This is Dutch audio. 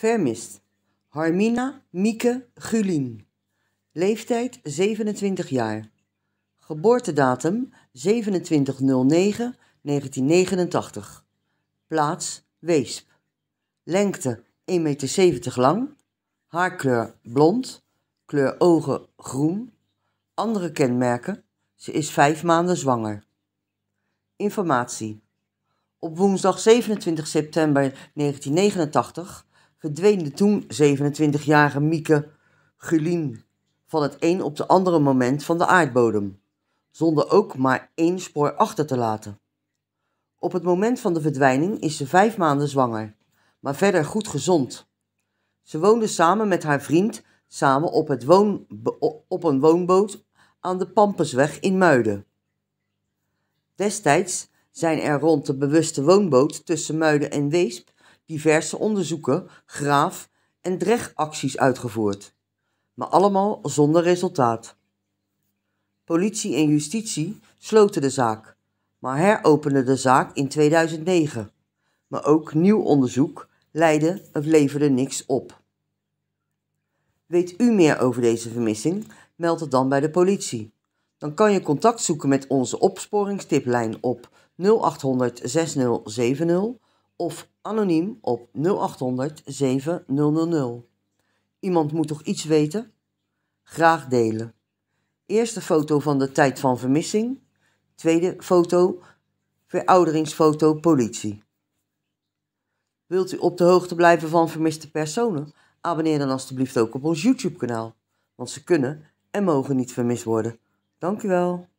Vermist. Harmina Mieke Gulien. Leeftijd 27 jaar. Geboortedatum 2709-1989. Plaats Weesp. Lengte 1,70 meter lang. Haarkleur blond. Kleur ogen groen. Andere kenmerken. Ze is vijf maanden zwanger. Informatie. Op woensdag 27 september 1989 verdween de toen 27-jarige Mieke Gulien van het een op de andere moment van de aardbodem, zonder ook maar één spoor achter te laten. Op het moment van de verdwijning is ze vijf maanden zwanger, maar verder goed gezond. Ze woonde samen met haar vriend samen op, het woon, op een woonboot aan de Pampusweg in Muiden. Destijds zijn er rond de bewuste woonboot tussen Muiden en Weesp diverse onderzoeken, graaf- en dregacties uitgevoerd, maar allemaal zonder resultaat. Politie en justitie sloten de zaak, maar heropenden de zaak in 2009. Maar ook nieuw onderzoek leidde of leverde niks op. Weet u meer over deze vermissing? Meld het dan bij de politie. Dan kan je contact zoeken met onze opsporingstiplijn op 0800 6070 of anoniem op 0800 7000. Iemand moet toch iets weten? Graag delen. Eerste foto van de tijd van vermissing. Tweede foto, verouderingsfoto politie. Wilt u op de hoogte blijven van vermiste personen? Abonneer dan alstublieft ook op ons YouTube kanaal, want ze kunnen en mogen niet vermist worden. Dank u wel.